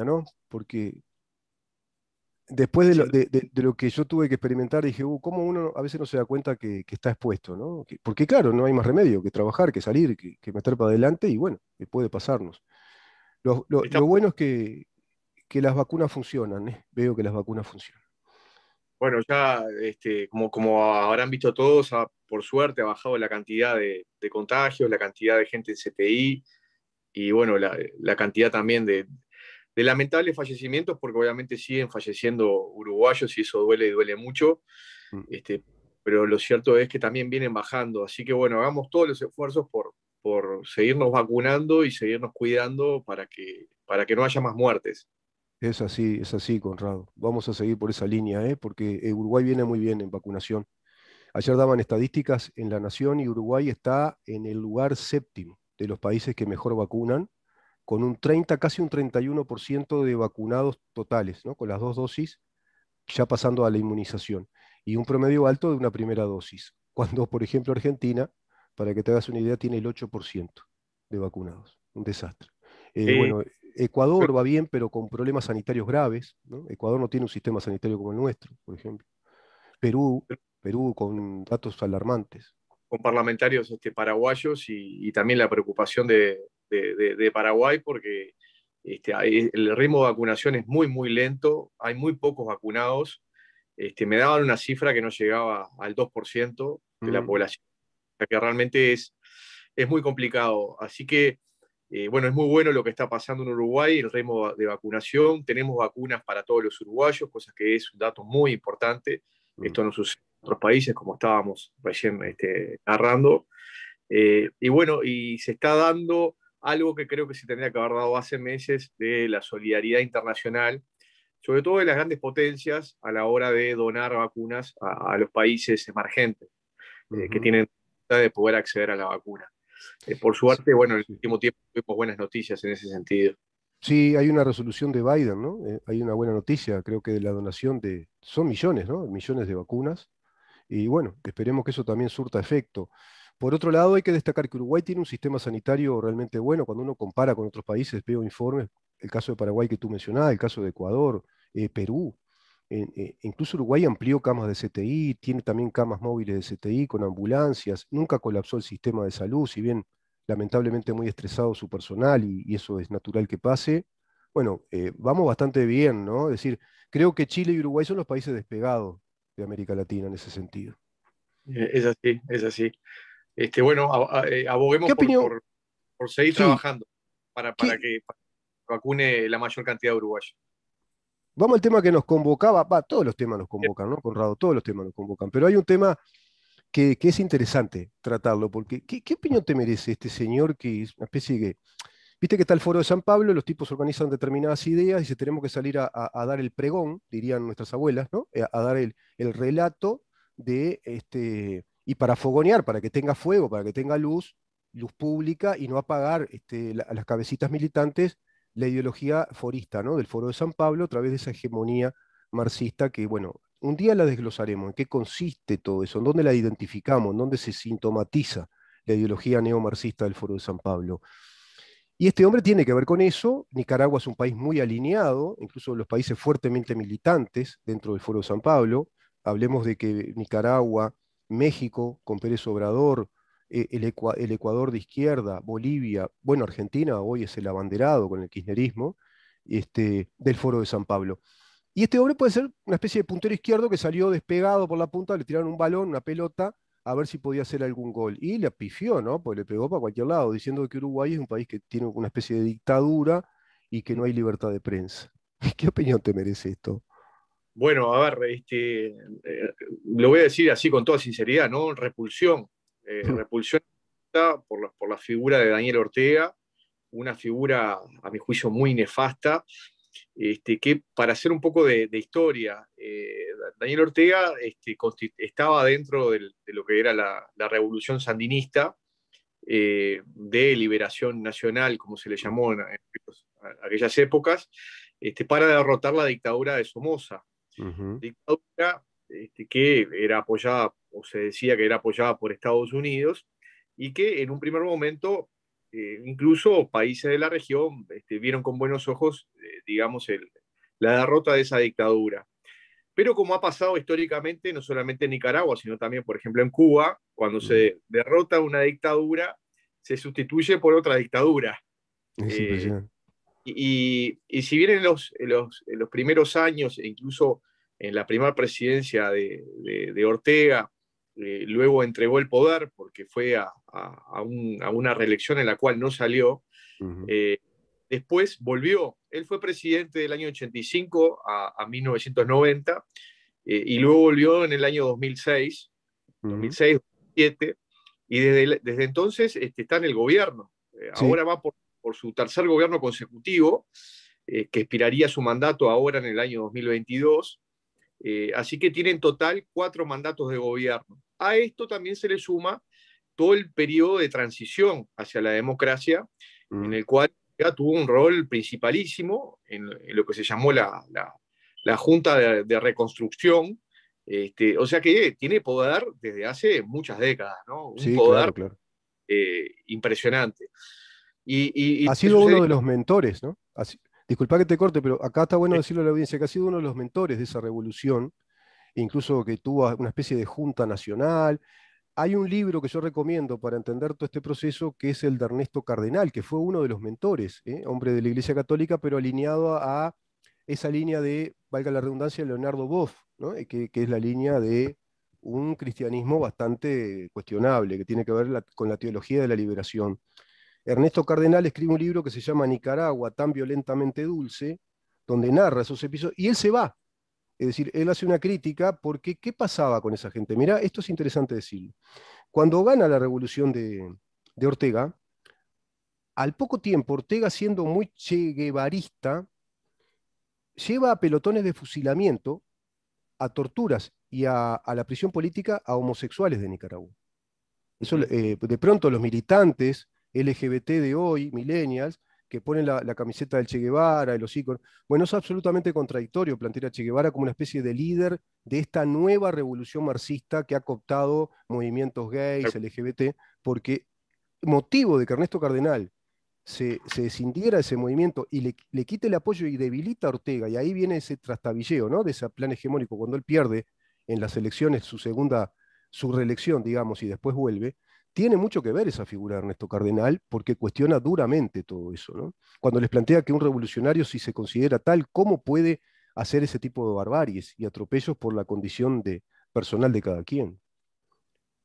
¿no? Porque después de lo, que yo tuve que experimentar, dije, uh, ¿cómo uno a veces no se da cuenta que, está expuesto? ¿no? porque claro, no hay más remedio que trabajar, que salir, que, que meter para adelante y bueno, puede pasarnos. Lo, lo, lo bueno es que, las vacunas funcionan, ¿eh? veo que las vacunas funcionan. Bueno, ya este, como, como habrán visto todos, por suerte ha bajado la cantidad de, contagios, la cantidad de gente en CPI, y bueno, la, la cantidad también de, de lamentables fallecimientos, porque obviamente siguen falleciendo uruguayos y eso duele y duele mucho, mm. este, pero lo cierto es que también vienen bajando, así que bueno, hagamos todos los esfuerzos por, por seguirnos vacunando y seguirnos cuidando para que, para que no haya más muertes. Es así, es así, Conrado. Vamos a seguir por esa línea, ¿eh? porque eh, Uruguay viene muy bien en vacunación. Ayer daban estadísticas en la nación y Uruguay está en el lugar séptimo de los países que mejor vacunan con un 30, casi un 31% de vacunados totales, ¿no? con las dos dosis ya pasando a la inmunización, y un promedio alto de una primera dosis, cuando, por ejemplo, Argentina, para que te hagas una idea, tiene el 8% de vacunados, un desastre. Eh, bueno, Ecuador va bien, pero con problemas sanitarios graves, ¿no? Ecuador no tiene un sistema sanitario como el nuestro, por ejemplo. Perú, Perú con datos alarmantes. Con parlamentarios este, paraguayos y también la preocupación de, de, Paraguay porque este, el ritmo de vacunación es muy, muy lento, hay muy pocos vacunados. Este, me daban una cifra que no llegaba al 2% de la mm. población, o población, que realmente es, es muy complicado. Así que, eh, bueno, es muy bueno lo que está pasando en Uruguay, el ritmo de vacunación. Tenemos vacunas para todos los uruguayos, cosa que es un dato muy importante. Mm. Esto no sucede en otros países, como estábamos recién este, narrando. Eh, y bueno, y se está dando algo que creo que se tendría que haber dado hace meses de la solidaridad internacional, sobre todo de las grandes potencias a la hora de donar vacunas a, los países emergentes eh, que tienen de poder acceder a la vacuna. Eh, por suerte, bueno, en el último tiempo tuvimos buenas noticias en ese sentido. Sí, hay una resolución de Biden, ¿no? Eh, hay una buena noticia, creo que de la donación de, son millones, ¿no? Millones de vacunas. Y bueno, esperemos que eso también surta efecto. Por otro lado, hay que destacar que Uruguay tiene un sistema sanitario realmente bueno. Cuando uno compara con otros países, veo informes, el caso de Paraguay que tú mencionabas, el caso de Ecuador, eh, Perú. Eh, incluso Uruguay amplió camas de CTI, tiene también camas móviles de CTI con ambulancias. Nunca colapsó el sistema de salud, si bien lamentablemente muy estresado su personal y, y eso es natural que pase. Bueno, eh, vamos bastante bien, ¿no? Es decir, creo que Chile y Uruguay son los países despegados de América Latina en ese sentido. Es así, es así. Este, bueno, eh, aboguemos por, seguir trabajando para, que vacune la mayor cantidad de uruguayos. Vamos al tema que nos convocaba, va, todos los temas nos convocan, ¿no? Conrado, todos los temas nos convocan, pero hay un tema que, es interesante tratarlo, porque ¿qué, opinión te merece este señor que es una especie de... Viste que está el foro de San Pablo, los tipos organizan determinadas ideas y se tenemos que salir a, dar el pregón, dirían nuestras abuelas, ¿no? Eh, a, dar el, el, relato de este, y para fogonear, para que tenga fuego, para que tenga luz, luz pública y no apagar este, a las cabecitas militantes la ideología forista ¿no? del Foro de San Pablo a través de esa hegemonía marxista que, bueno, un día la desglosaremos, en qué consiste todo eso, en dónde la identificamos, en dónde se sintomatiza la ideología neomarxista del Foro de San Pablo. Y este hombre tiene que ver con eso. Nicaragua es un país muy alineado, incluso los países fuertemente militantes dentro del Foro de San Pablo. Hablemos de que Nicaragua, México con Pérez Obrador, eh, el, Ecuador de izquierda, Bolivia, bueno, Argentina hoy es el abanderado con el kirchnerismo este, del Foro de San Pablo. Y este hombre puede ser una especie de puntero izquierdo que salió despegado por la punta, le tiraron un balón, una pelota, a ver si podía hacer algún gol. Y le pifió, ¿no? Pues le pegó para cualquier lado, diciendo que Uruguay es un país que tiene una especie de dictadura y que no hay libertad de prensa. ¿Qué opinión te merece esto? Bueno, a ver, este, eh, lo voy a decir así con toda sinceridad, ¿no? Repulsión. Eh, hmm. repulsión por la, figura de Daniel Ortega, una figura, a mi juicio, muy nefasta, este, que para hacer un poco de, historia, eh, Daniel Ortega este, estaba dentro de lo que era la, revolución sandinista de liberación nacional, como se le llamó en, aquellas épocas, este, para derrotar la dictadura de Somoza dictadura este, que era apoyada, o se decía que era apoyada por Estados Unidos, y que en un primer momento eh, incluso países de la región este, vieron con buenos ojos, eh, digamos, la derrota de esa dictadura. Pero como ha pasado históricamente, no solamente en Nicaragua, sino también, por ejemplo, en Cuba, cuando se derrota una dictadura, se sustituye por otra dictadura. Eh, y, si bien en los, los, primeros años, e incluso en la primera presidencia de, Ortega, eh, luego entregó el poder porque fue a, una reelección en la cual no salió, eh, después volvió. Él fue presidente del año 85 a, 1990 eh, y luego volvió en el año 2006, 2006, 2007, y desde, desde entonces este, está en el gobierno. Ahora va por por su tercer gobierno consecutivo, eh, que expiraría su mandato ahora en el año 2022. Eh, así que tiene en total cuatro mandatos de gobierno. A esto también se le suma todo el periodo de transición hacia la democracia, mm. en el cual ya tuvo un rol principalísimo en, lo que se llamó la, Junta de, Reconstrucción. Este, o sea que tiene poder desde hace muchas décadas, ¿no? Un poder eh, impresionante ha sido uno de los mentores, ¿no? disculpa que te corte, pero acá está bueno decirlo a la audiencia, que ha sido uno de los mentores de esa revolución, incluso que tuvo una especie de junta nacional. Hay un libro que yo recomiendo para entender todo este proceso, que es el de Ernesto Cardenal, que fue uno de los mentores, ¿eh? hombre de la Iglesia Católica, pero alineado a, esa línea de, valga la redundancia, Leonardo Boff, eh, que, es la línea de un cristianismo bastante cuestionable, que tiene que ver con la teología de la liberación. Ernesto Cardenal escribe un libro que se llama Nicaragua, tan violentamente dulce, donde narra esos episodios, y él se va. Es decir, él hace una crítica porque ¿qué pasaba con esa gente? Mirá, esto es interesante decirlo. Cuando gana la revolución de, Ortega, al poco tiempo, Ortega siendo muy cheguevarista, lleva a pelotones de fusilamiento, a torturas y a, la prisión política a homosexuales de Nicaragua. Eso, eh, de pronto los militantes LGBT de hoy, millennials, que ponen la, camiseta del Che Guevara, de los iconos. Bueno, es absolutamente contradictorio plantear a Che Guevara como una especie de líder de esta nueva revolución marxista que ha cooptado movimientos gays, LGBT, porque motivo de que Ernesto Cardenal se, se de ese movimiento y le, le, quite el apoyo y debilita a Ortega, y ahí viene ese trastabilleo, ¿no? De ese plan hegemónico, cuando él pierde en las elecciones su segunda, su reelección, digamos, y después vuelve, tiene mucho que ver esa figura de Ernesto Cardenal porque cuestiona duramente todo eso. ¿no? Cuando les plantea que un revolucionario, si se considera tal, ¿cómo puede hacer ese tipo de barbaries y atropellos por la condición de, personal de cada quien?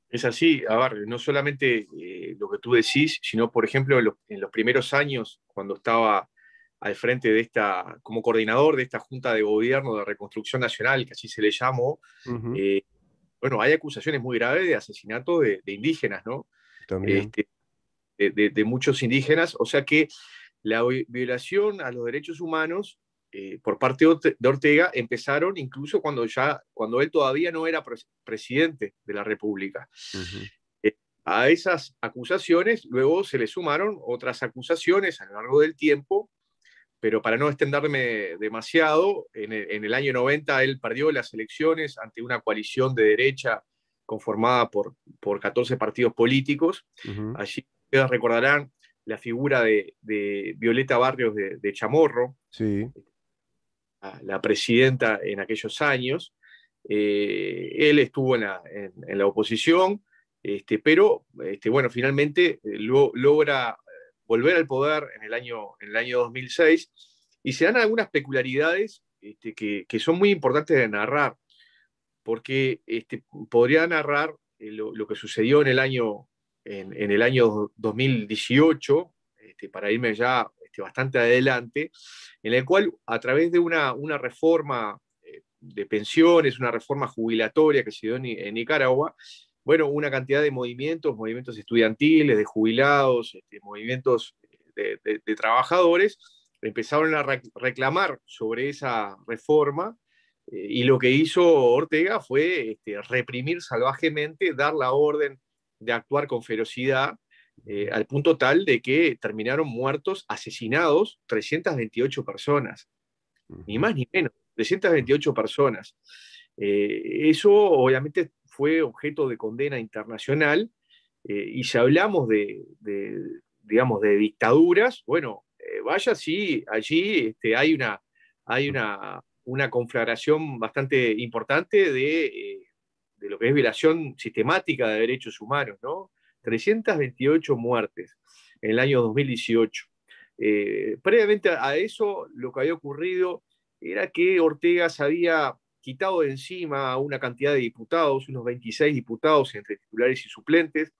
Es así, a no solamente eh, lo que tú decís, sino, por ejemplo, en los, primeros años, cuando estaba al frente de esta, como coordinador de esta Junta de Gobierno de Reconstrucción Nacional, que así se le llamó, bueno, hay acusaciones muy graves de asesinato de, indígenas, ¿no? Este, de, muchos indígenas, o sea que la violación a los derechos humanos eh, por parte de Ortega empezaron incluso cuando ya, cuando él todavía no era presidente de la República. Eh, a esas acusaciones luego se le sumaron otras acusaciones a lo largo del tiempo pero para no extenderme demasiado, en el, año 90 él perdió las elecciones ante una coalición de derecha conformada por, por 14 partidos políticos. Allí recordarán la figura de, Violeta Barrios de, Chamorro, sí. la, presidenta en aquellos años. Eh, él estuvo en la, oposición, este, pero este, bueno, finalmente eh, logra volver al poder en el año, en el año 2006, y se dan algunas peculiaridades este, que, son muy importantes de narrar, porque este, podría narrar eh, lo, que sucedió en el año, en, el año 2018, este, para irme ya bastante adelante, en el cual a través de una, una reforma eh, de pensiones, una reforma jubilatoria que se dio en Nicaragua, bueno, una cantidad de movimientos, movimientos estudiantiles, de jubilados, este, movimientos eh, de, trabajadores, empezaron a reclamar sobre esa reforma eh, y lo que hizo Ortega fue este, reprimir salvajemente, dar la orden de actuar con ferocidad, eh, al punto tal de que terminaron muertos, asesinados 328 personas, ni más ni menos, 328 personas. eso obviamente fue objeto de condena internacional. Eh, y si hablamos de, digamos, de dictaduras, bueno, eh, vaya sí allí este, hay, una, hay una, conflagración bastante importante eh, de, lo que es violación sistemática de derechos humanos, ¿no? 328 muertes en el año 2018. previamente a eso, lo que había ocurrido era que Ortega sabía quitado de encima a una cantidad de diputados, unos 26 diputados entre titulares y suplentes,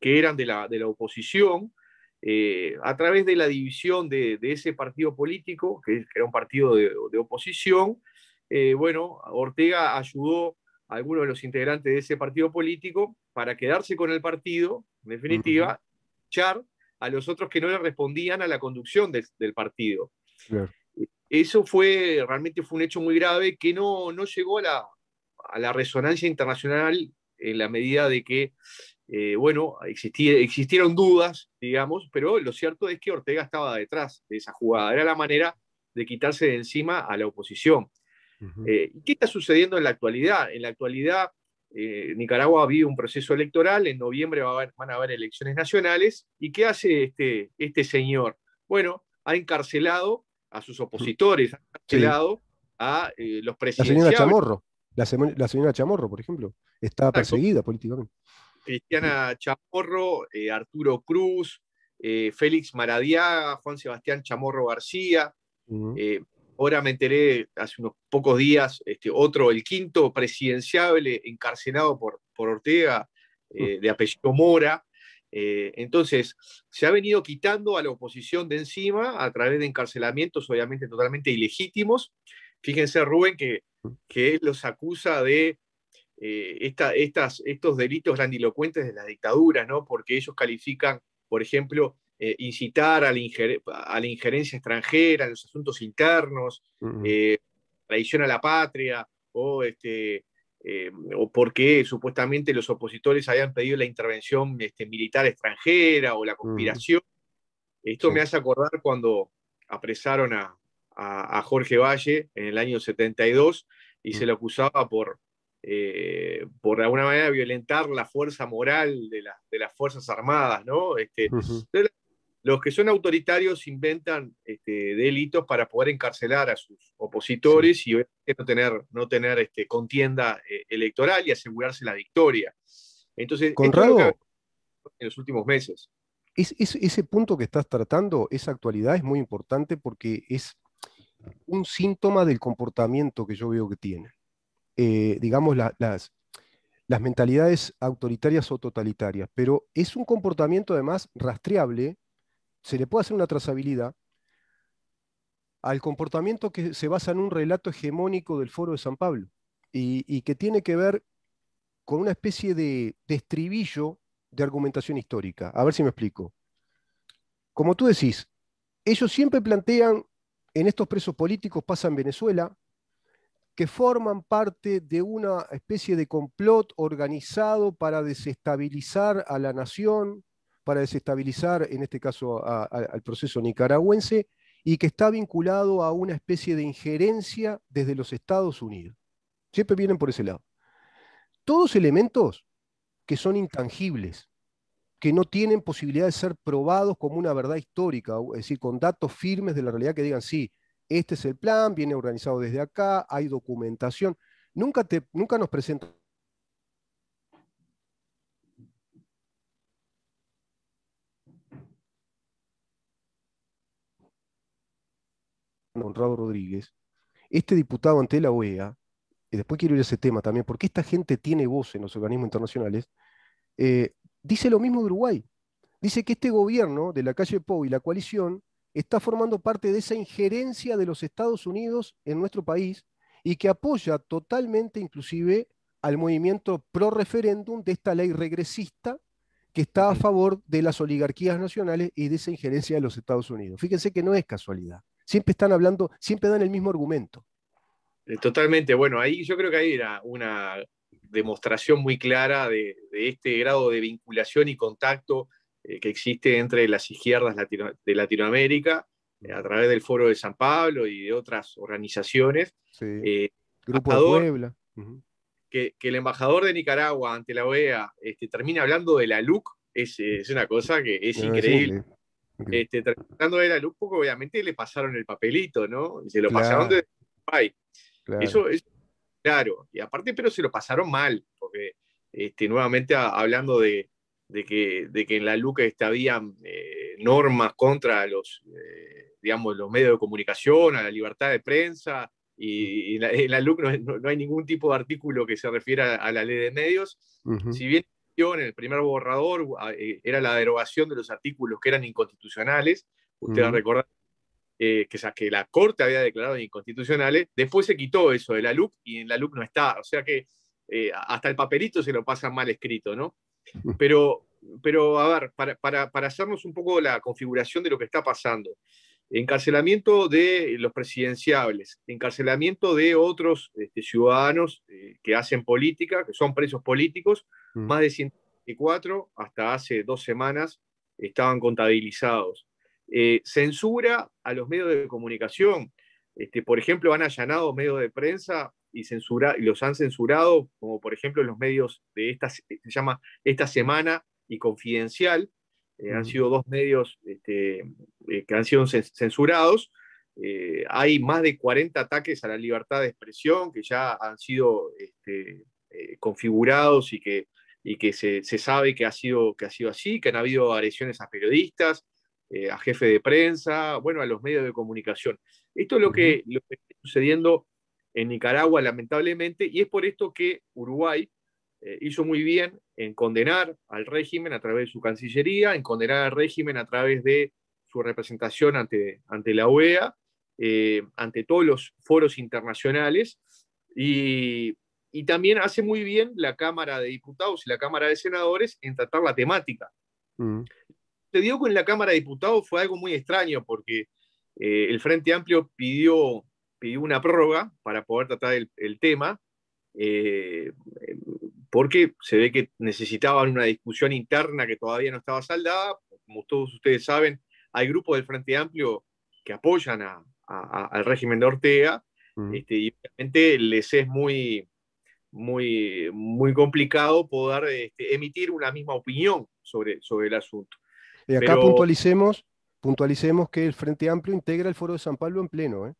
que eran de la, oposición, eh, a través de la división de, ese partido político, que, era un partido de, oposición, eh, bueno, Ortega ayudó a algunos de los integrantes de ese partido político para quedarse con el partido, en definitiva, echar a los otros que no le respondían a la conducción del partido. Eso fue, realmente fue un hecho muy grave que no, llegó a la, resonancia internacional en la medida de que, eh, bueno, existieron dudas, digamos, pero lo cierto es que Ortega estaba detrás de esa jugada. Era la manera de quitarse de encima a la oposición. Eh, ¿Qué está sucediendo en la actualidad? En la actualidad, eh, Nicaragua habido un proceso electoral, en noviembre van a haber elecciones nacionales. ¿Y qué hace este, este señor? Bueno, ha encarcelado a sus opositores, han a eh, los presidentes. La señora Chamorro, la, señora Chamorro, por ejemplo, está perseguida políticamente. Cristiana Chamorro, eh, Arturo Cruz, eh, Félix Maradiaga, Juan Sebastián Chamorro García. ahora me enteré hace unos pocos días, este, otro, el quinto presidenciable encarcelado por, por Ortega, de apellido Mora. Eh, entonces, se ha venido quitando a la oposición de encima a través de encarcelamientos, obviamente, totalmente ilegítimos. Fíjense, Rubén, que, que él los acusa de eh, estas, estos delitos grandilocuentes de las dictaduras, ¿no? porque ellos califican, por ejemplo, eh, incitar a la, injerencia extranjera en los asuntos internos, traición a la patria o este, eh, o porque supuestamente los opositores habían pedido la intervención este, militar extranjera o la conspiración. Esto me hace acordar cuando apresaron a, Jorge Valle en el año 72 y se mm. lo acusaba por, eh, por de alguna manera violentar la fuerza moral de, de las Fuerzas Armadas, ¿no? Este, los que son autoritarios inventan este, delitos para poder encarcelar a sus opositores y no tener, no tener este, contienda eh, electoral y asegurarse la victoria. Entonces, Conrado, en los últimos meses. ese punto que estás tratando, esa actualidad es muy importante porque es un síntoma del comportamiento que yo veo que tiene. Eh, digamos, las mentalidades autoritarias o totalitarias, pero es un comportamiento además rastreable se le puede hacer una trazabilidad al comportamiento que se basa en un relato hegemónico del Foro de San Pablo y, que tiene que ver con una especie de, de, estribillo de argumentación histórica. A ver si me explico. Como tú decís, ellos siempre plantean, en estos presos políticos pasa en Venezuela, que forman parte de una especie de complot organizado para desestabilizar a la nación, para desestabilizar, en este caso, al proceso nicaragüense, y que está vinculado a una especie de injerencia desde los Estados Unidos. Siempre vienen por ese lado. Todos elementos que son intangibles, que no tienen posibilidad de ser probados como una verdad histórica, es decir, con datos firmes de la realidad que digan, sí, este es el plan, viene organizado desde acá, hay documentación. Nunca, te, nunca nos presentan Honrado Rodríguez, este diputado ante la OEA, y después quiero ir a ese tema también, porque esta gente tiene voz en los organismos internacionales, eh, dice lo mismo de Uruguay. Dice que este gobierno de la calle Pou y la coalición está formando parte de esa injerencia de los Estados Unidos en nuestro país y que apoya totalmente inclusive al movimiento pro referéndum de esta ley regresista que está a favor de las oligarquías nacionales y de esa injerencia de los Estados Unidos. Fíjense que no es casualidad. Siempre están hablando, siempre dan el mismo argumento. Eh, totalmente, bueno, ahí yo creo que hay una, una demostración muy clara de, este grado de vinculación y contacto eh, que existe entre las izquierdas de Latinoamérica eh, a través del Foro de San Pablo y de otras organizaciones. Grupo de Puebla. que, el embajador de Nicaragua ante la OEA este, termina hablando de la LUC es, una cosa que es increíble. Este, tratando de la luz, obviamente le pasaron el papelito, ¿no? se lo pasaron desde el Claro. Eso, es claro. Y aparte, pero se lo pasaron mal, porque este, nuevamente hablando de, que, de que en la LUCA este, había eh, normas contra los, eh, digamos, los medios de comunicación, a la libertad de prensa, y, en la, LUC no, hay ningún tipo de artículo que se refiera a, la ley de medios. Si bien en el primer borrador ah, eh, era la derogación de los artículos que eran inconstitucionales. Usted uh eh, que, la Corte había declarado inconstitucionales. Después se quitó eso de la LUC y en la LUC no está. O sea que eh, hasta el papelito se lo pasa mal escrito, ¿no? Pero, pero a ver, para, para, para hacernos un poco la configuración de lo que está pasando encarcelamiento de los presidenciables, encarcelamiento de otros este, ciudadanos eh, que hacen política, que son presos políticos, mm. más de 124 hasta hace dos semanas estaban contabilizados. Eh, censura a los medios de comunicación. Este, por ejemplo, han allanado medios de prensa y, censura, y los han censurado, como por ejemplo los medios de esta, se llama Esta Semana y Confidencial, eh, han sido dos medios este, eh, que han sido censurados. Eh, hay más de 40 ataques a la libertad de expresión que ya han sido este, configurados y que, se, sabe que ha, sido, que ha sido así, que han habido agresiones a periodistas, a jefe de prensa, bueno, a los medios de comunicación. Esto es lo que está sucediendo en Nicaragua, lamentablemente, y es por esto que Uruguay eh, hizo muy bien en condenar al régimen a través de su Cancillería, en condenar al régimen a través de su representación ante, ante la OEA, eh, ante todos los foros internacionales, y, y, también hace muy bien la Cámara de Diputados y la Cámara de Senadores en tratar la temática. Mm. Te digo que en la Cámara de Diputados fue algo muy extraño porque eh, el Frente Amplio pidió, pidió una prórroga para poder tratar el, el tema. Eh, porque se ve que necesitaban una discusión interna que todavía no estaba saldada. Como todos ustedes saben, hay grupos del Frente Amplio que apoyan al régimen de Ortega, este, y obviamente les es muy, muy, muy complicado poder este, emitir una misma opinión sobre, sobre el asunto. Y acá puntualicemos, puntualicemos que el Frente Amplio integra el Foro de San Pablo en pleno. ¿eh?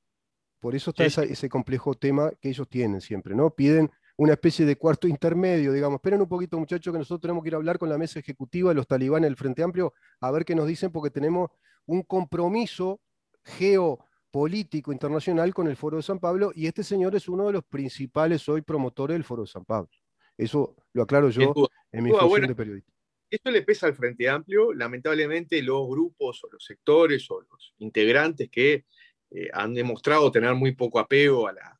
Por eso está ese complejo tema que ellos tienen siempre, ¿no? Piden una especie de cuarto intermedio, digamos. Esperen un poquito, muchachos, que nosotros tenemos que ir a hablar con la mesa ejecutiva de los talibanes del Frente Amplio, a ver qué nos dicen, porque tenemos un compromiso geopolítico internacional con el Foro de San Pablo, y este señor es uno de los principales hoy promotores del Foro de San Pablo. Eso lo aclaro yo en mi función de periodista. Esto le pesa al Frente Amplio. Lamentablemente, los grupos o los sectores o los integrantes que eh, han demostrado tener muy poco apego a la,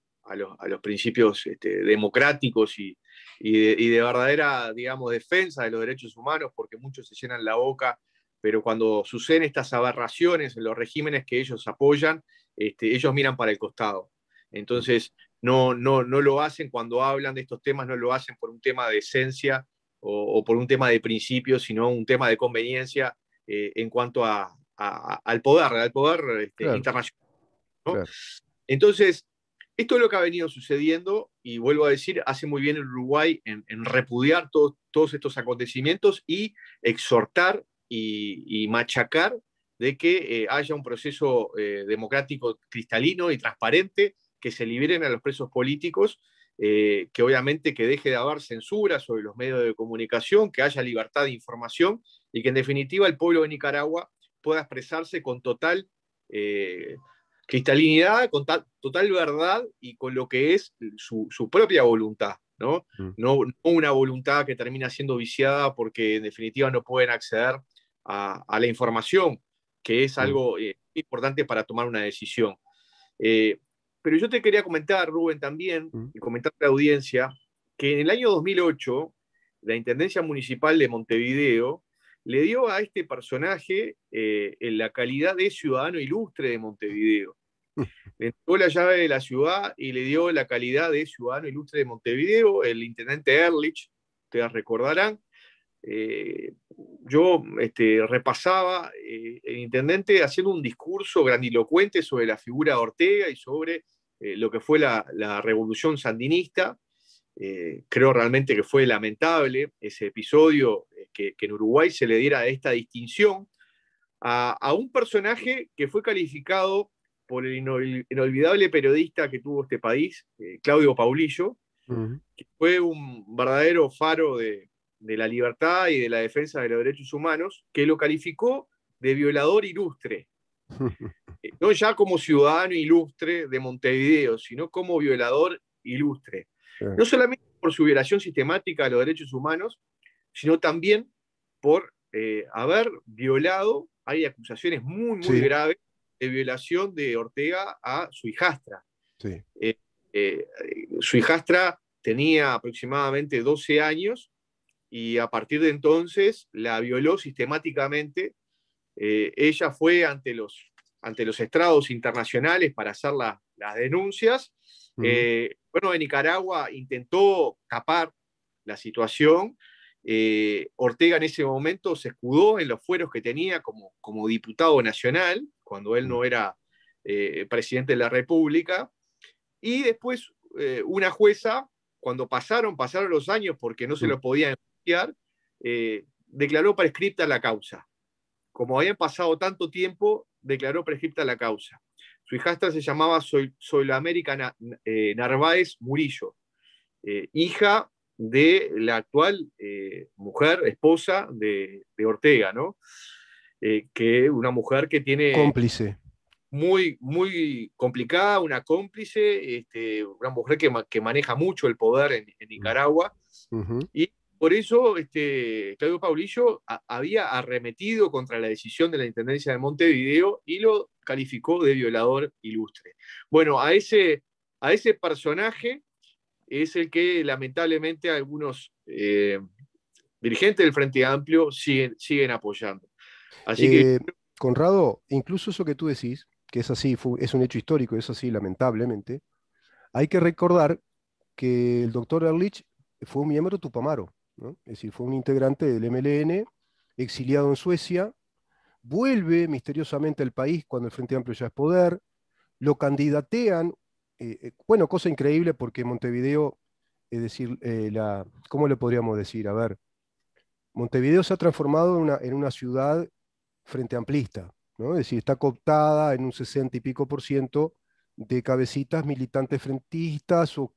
a los, principios este, democráticos y, de, verdadera, digamos, defensa de los derechos humanos, porque muchos se llenan la boca, pero cuando suceden estas aberraciones en los regímenes que ellos apoyan, este, ellos miran para el costado. Entonces, no, no, no lo hacen cuando hablan de estos temas, no lo hacen por un tema de esencia o, por un tema de principio, sino un tema de conveniencia eh, en cuanto al poder, al poder este, internacional. Entonces, esto es lo que ha venido sucediendo y vuelvo a decir, hace muy bien el Uruguay en, repudiar todos estos acontecimientos y exhortar y, machacar de que eh, haya un proceso eh, democrático cristalino y transparente, que se liberen a los presos políticos, eh, que obviamente que deje de haber censura sobre los medios de comunicación, que haya libertad de información y que en definitiva el pueblo de Nicaragua pueda expresarse con total cristalinidad, con total verdad y con lo que es su, propia voluntad, mm. ¿no? ¿no? una voluntad que termina siendo viciada porque en definitiva no pueden acceder a, la información, que es mm. algo eh, importante para tomar una decisión. Eh, pero yo te quería comentar, Rubén, también, mm. y comentar a la audiencia, que en el año 2008, la Intendencia Municipal de Montevideo le dio a este personaje eh, en la calidad de ciudadano ilustre de Montevideo. Le entregó la llave de la ciudad y le dio la calidad de ciudadano ilustre de Montevideo, el intendente Erlich, ustedes recordarán. Eh, yo este, repasaba eh, el intendente haciendo un discurso grandilocuente sobre la figura de Ortega y sobre eh, lo que fue la, revolución sandinista. creo realmente que fue lamentable ese episodio que, que en Uruguay se le diera esta distinción a, a, un personaje que fue calificado por el inolvidable periodista que tuvo este país, eh, Claudio Paulillo, que fue un verdadero faro de, la libertad y de la defensa de los derechos humanos, que lo calificó de violador ilustre. Eh, no ya como ciudadano ilustre de Montevideo, sino como violador ilustre. No solamente por su violación sistemática de los derechos humanos, sino también por eh, haber violado, hay acusaciones muy, muy graves de violación de Ortega a su hijastra. Eh, eh, su hijastra tenía aproximadamente 12 años y a partir de entonces la violó sistemáticamente. Eh, ella fue ante los, ante los estrados internacionales para hacer las denuncias. bueno, en Nicaragua intentó tapar la situación, Ortega en ese momento se escudó en los fueros que tenía como, como diputado nacional cuando él no era eh, presidente de la República. Y después eh, una jueza, cuando pasaron, pasaron los años porque no se lo podían enjuiciar, eh, declaró prescripta la causa. Como habían pasado tanto tiempo, declaró prescripta la causa. Su hijastra se llamaba Soy, Narváez Murillo, hija de la actual mujer, esposa de, de Ortega, ¿no? Eh, que una mujer que tiene... Cómplice. Muy, muy complicada, una cómplice, este, una mujer que, que, maneja mucho el poder en, Nicaragua. Y por eso este, Claudio Paulillo había arremetido contra la decisión de la Intendencia de Montevideo y lo calificó de violador ilustre. Bueno, a ese, a ese personaje es el que lamentablemente algunos eh, dirigentes del Frente Amplio siguen, siguen apoyando. Así que... Eh, Conrado, incluso eso que tú decís, que es así, es un hecho histórico, es así lamentablemente, hay que recordar que el doctor Erlich fue un miembro de tupamaro, es decir, fue un integrante del MLN, exiliado en Suecia, vuelve misteriosamente al país cuando el Frente Amplio ya es poder, lo candidatean, eh, eh, bueno, cosa increíble porque Montevideo, es decir, la, ¿cómo le podríamos decir? A ver, Montevideo se ha transformado en una, en una ciudad frente amplista, ¿no? es decir, está cooptada en un 60 y pico por ciento de cabecitas militantes frentistas o,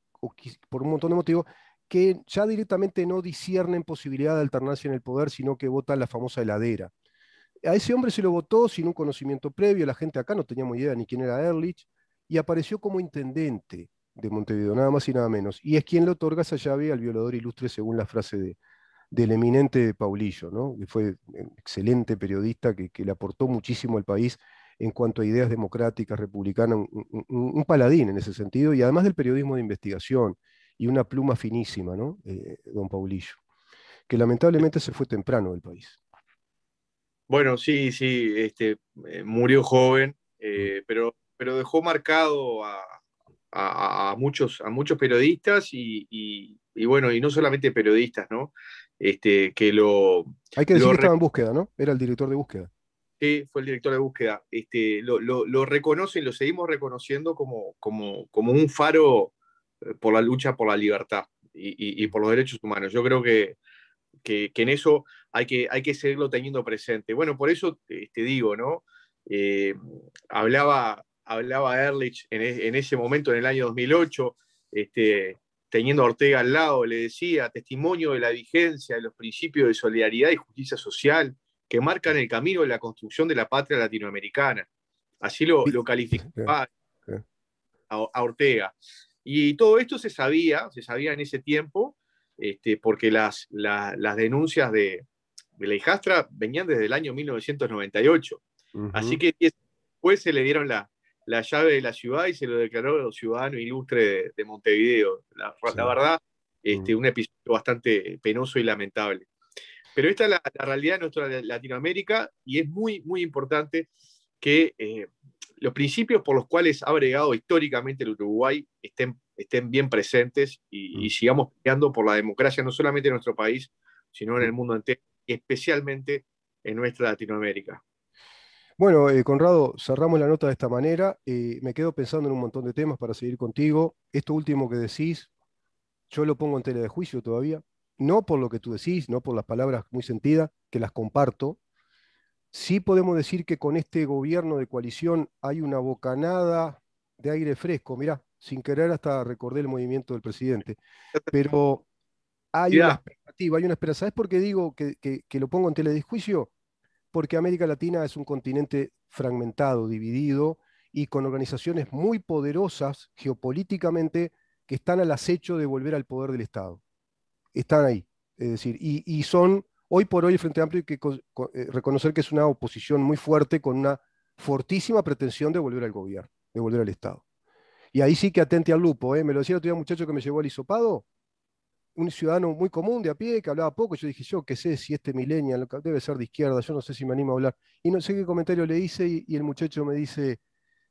por un montón de motivos que ya directamente no disciernen posibilidad de alternancia en el poder, sino que votan la famosa heladera. A ese hombre se lo votó sin un conocimiento previo, la gente acá no tenía muy idea ni quién era Ehrlich y apareció como intendente de Montevideo, nada más y nada menos. Y es quien le otorga esa llave al violador ilustre, según la frase de, del eminente Paulillo, que fue un excelente periodista que, le aportó muchísimo al país en cuanto a ideas democráticas, republicanas, un, paladín en ese sentido, y además del periodismo de investigación, y una pluma finísima, ¿no? Eh, don Paulillo, que lamentablemente se fue temprano del país. Bueno, sí, sí, este, eh, murió joven, mm. eh, pero, dejó marcado a, muchos, a muchos periodistas y, y, bueno, y no solamente periodistas, ¿no? Este, que lo... Hay que decir que estaba en búsqueda, ¿no? Era el director de búsqueda. Sí, fue el director de búsqueda. Este, lo, reconocen, lo seguimos reconociendo como, un faro eh, por la lucha por la libertad y, por los derechos humanos. Yo creo que, en eso hay que, seguirlo teniendo presente. Bueno, por eso te, digo, ¿no? Eh, hablaba, hablaba Erlich e, en, ese momento, en el año 2008, este, teniendo a Ortega al lado, le decía, testimonio de la vigencia de los principios de solidaridad y justicia social que marcan el camino de la construcción de la patria latinoamericana. Así lo, lo calificaba a, Ortega. Y todo esto se sabía, se sabía en ese tiempo, este, porque las, las, denuncias de, de, la hijastra venían desde el año 1998. Así que después se le dieron la, la llave de la ciudad y se lo declaró ciudadano ilustre de, Montevideo. La, verdad, este, mm. un episodio bastante penoso y lamentable. Pero esta es la, realidad de nuestra Latinoamérica y es muy, muy importante que eh, los principios por los cuales ha bregado históricamente el Uruguay estén, estén bien presentes y, mm. y sigamos peleando por la democracia, no solamente en nuestro país, sino en el mundo entero, especialmente en nuestra Latinoamérica. Bueno, eh, Conrado, cerramos la nota de esta manera. Eh, me quedo pensando en un montón de temas para seguir contigo. Esto último que decís, yo lo pongo en tela de juicio todavía. No por lo que tú decís, no por las palabras muy sentidas, que las comparto. Sí podemos decir que con este gobierno de coalición hay una bocanada de aire fresco. Mirá, sin querer hasta recordé el movimiento del presidente. Pero hay una expectativa, hay una esperanza. ¿Sabes por qué digo que, lo pongo en tela de juicio? porque América Latina es un continente fragmentado, dividido y con organizaciones muy poderosas geopolíticamente que están al acecho de volver al poder del Estado. Están ahí. Es decir, y, son hoy por hoy el Frente Amplio hay que eh, reconocer que es una oposición muy fuerte con una fortísima pretensión de volver al gobierno, de volver al Estado. Y ahí sí que atente al lupo, ¿eh? me lo decía el otro día un muchacho que me llevó al hisopado, un ciudadano muy común de a pie que hablaba poco. Yo dije, yo qué sé si este millennial debe ser de izquierda, yo no sé si me animo a hablar. Y no sé qué comentario le hice y, el muchacho me dice,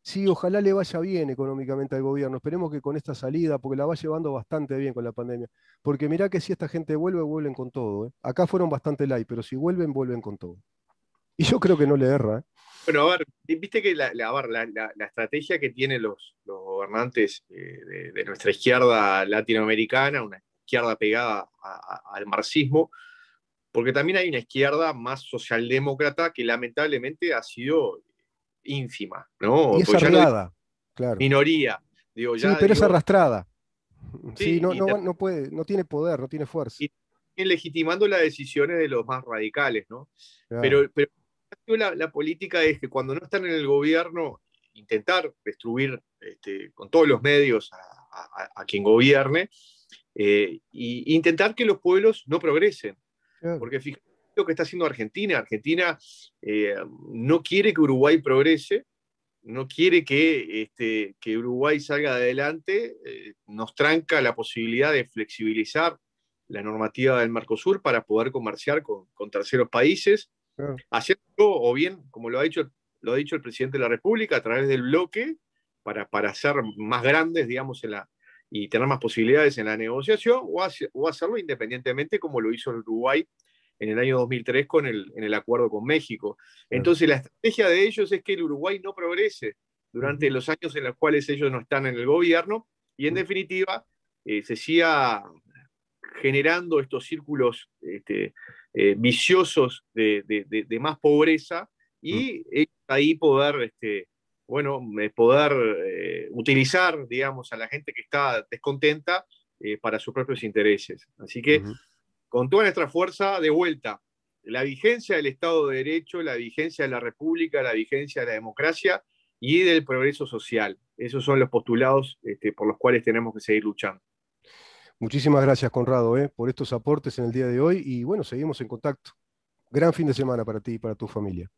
sí, ojalá le vaya bien económicamente al gobierno. Esperemos que con esta salida, porque la va llevando bastante bien con la pandemia. Porque mirá que si esta gente vuelve, vuelven con todo. ¿eh? Acá fueron bastante light, pero si vuelven, vuelven con todo. Y yo creo que no le erra. ¿eh? Bueno, a ver, viste que la, estrategia que tienen los, los gobernantes eh, de, de, nuestra izquierda latinoamericana, una izquierda pegada al marxismo, porque también hay una izquierda más socialdemócrata que lamentablemente ha sido ínfima, ¿no? Y es claro. Minoría, digo, ya. Sí, pero es arrastrada. Sí, no, puede, no tiene poder, no tiene fuerza. Y legitimando las decisiones de los más radicales, ¿no? Pero, la, política es que cuando no están en el gobierno, intentar destruir este, con todos los medios a quien gobierne, e intentar que los pueblos no progresen. Porque fíjate lo que está haciendo Argentina. Argentina eh, no quiere que Uruguay progrese, no quiere que, este, Uruguay salga adelante, eh, nos tranca la posibilidad de flexibilizar la normativa del Mercosur para poder comerciar con, terceros países, Hacerlo, o bien, como lo ha, dicho, lo ha dicho el presidente de la República, a través del bloque, para, para ser más grandes, digamos, en la, y tener más posibilidades en la negociación o, hacerlo independientemente como lo hizo el Uruguay en el año 2003 con el, en el acuerdo con México. Entonces la estrategia de ellos es que el Uruguay no progrese durante los años en los cuales ellos no están en el gobierno y en definitiva eh, se siga generando estos círculos este, eh, viciosos de, más pobreza y ahí poder este, bueno, eh, poder eh, utilizar, digamos, a la gente que está descontenta eh, para sus propios intereses. Así que, con toda nuestra fuerza, de vuelta, la vigencia del Estado de Derecho, la vigencia de la República, la vigencia de la democracia y del progreso social. Esos son los postulados este, por los cuales tenemos que seguir luchando. Muchísimas gracias, Conrado, por estos aportes en el día de hoy y bueno, seguimos en contacto. Gran fin de semana para ti y para tu familia.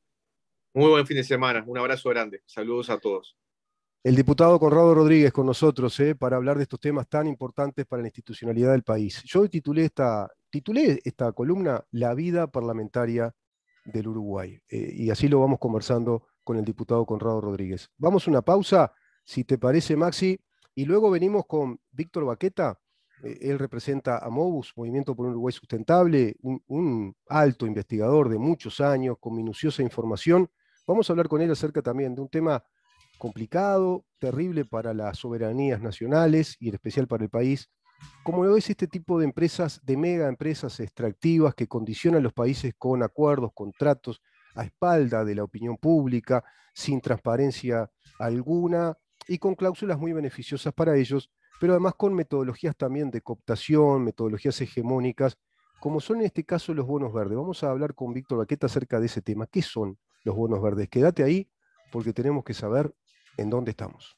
Muy buen fin de semana, un abrazo grande, saludos a todos. El diputado Conrado Rodríguez con nosotros eh, para hablar de estos temas tan importantes para la institucionalidad del país. Yo titulé esta, titulé esta columna La vida parlamentaria del Uruguay eh, y así lo vamos conversando con el diputado Conrado Rodríguez. Vamos a una pausa, si te parece, Maxi, y luego venimos con Víctor Baqueta. Eh, él representa a MOBUS, Movimiento por un Uruguay Sustentable, un alto investigador de muchos años con minuciosa información Vamos a hablar con él acerca también de un tema complicado, terrible para las soberanías nacionales y en especial para el país, como lo es este tipo de empresas, de mega empresas extractivas que condicionan los países con acuerdos, contratos a espalda de la opinión pública, sin transparencia alguna y con cláusulas muy beneficiosas para ellos, pero además con metodologías también de cooptación, metodologías hegemónicas, como son en este caso los bonos verdes. Vamos a hablar con Víctor Baqueta acerca de ese tema. ¿Qué son? los bonos verdes. Quédate ahí porque tenemos que saber en dónde estamos.